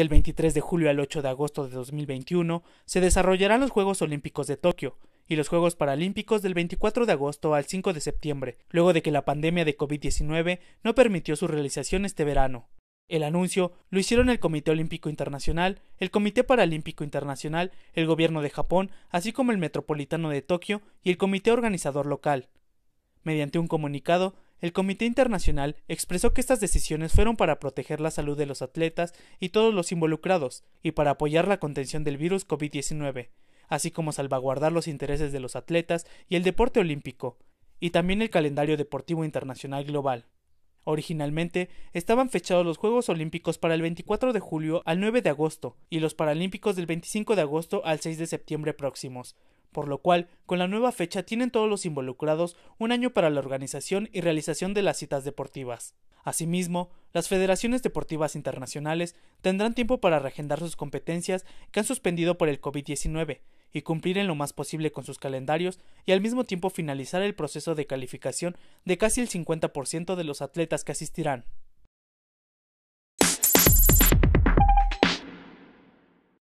Del 23 de julio al 8 de agosto de 2021 se desarrollarán los Juegos Olímpicos de Tokio y los Juegos Paralímpicos del 24 de agosto al 5 de septiembre, luego de que la pandemia de COVID-19 no permitió su realización este verano. El anuncio lo hicieron el Comité Olímpico Internacional, el Comité Paralímpico Internacional, el Gobierno de Japón, así como el Metropolitano de Tokio y el Comité Organizador Local. Mediante un comunicado, el Comité Internacional expresó que estas decisiones fueron para proteger la salud de los atletas y todos los involucrados, y para apoyar la contención del virus COVID-19, así como salvaguardar los intereses de los atletas y el deporte olímpico, y también el calendario deportivo internacional global. Originalmente estaban fechados los Juegos Olímpicos para el 24 de julio al 9 de agosto y los Paralímpicos del 25 de agosto al 6 de septiembre próximos, por lo cual, con la nueva fecha tienen todos los involucrados un año para la organización y realización de las citas deportivas. Asimismo, las federaciones deportivas internacionales tendrán tiempo para reagendar sus competencias que han suspendido por el COVID-19 y cumplir en lo más posible con sus calendarios y al mismo tiempo finalizar el proceso de calificación de casi el 50% de los atletas que asistirán.